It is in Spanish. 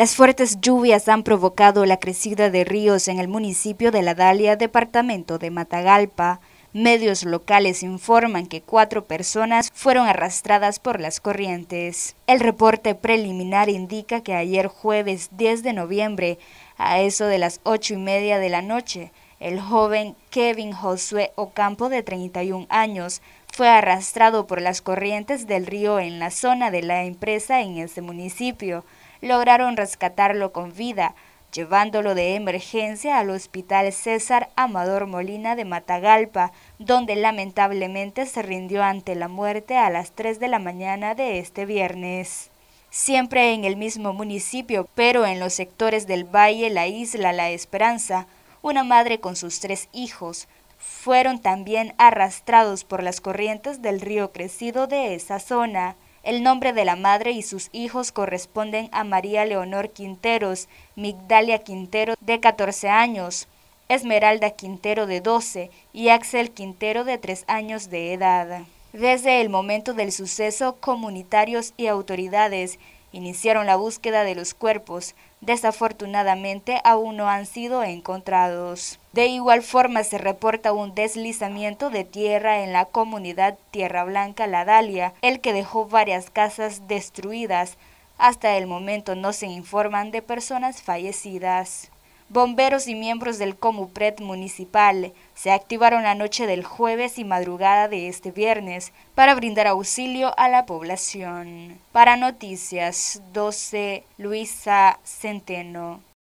Las fuertes lluvias han provocado la crecida de ríos en el municipio de La Dalia, departamento de Matagalpa. Medios locales informan que cuatro personas fueron arrastradas por las corrientes. El reporte preliminar indica que ayer jueves 10 de noviembre, a eso de las ocho y media de la noche, el joven Kevin Josué Ocampo, de 31 años, fue arrastrado por las corrientes del río en la zona de la empresa en ese municipio lograron rescatarlo con vida, llevándolo de emergencia al Hospital César Amador Molina de Matagalpa, donde lamentablemente se rindió ante la muerte a las 3 de la mañana de este viernes. Siempre en el mismo municipio, pero en los sectores del Valle, la Isla, La Esperanza, una madre con sus tres hijos fueron también arrastrados por las corrientes del río crecido de esa zona. El nombre de la madre y sus hijos corresponden a María Leonor Quinteros, Migdalia Quintero de 14 años, Esmeralda Quintero de 12 y Axel Quintero de 3 años de edad. Desde el momento del suceso, comunitarios y autoridades iniciaron la búsqueda de los cuerpos. Desafortunadamente aún no han sido encontrados. De igual forma se reporta un deslizamiento de tierra en la comunidad Tierra Blanca La Dalia, el que dejó varias casas destruidas. Hasta el momento no se informan de personas fallecidas. Bomberos y miembros del Comupret municipal se activaron la noche del jueves y madrugada de este viernes para brindar auxilio a la población. Para Noticias 12, Luisa Centeno.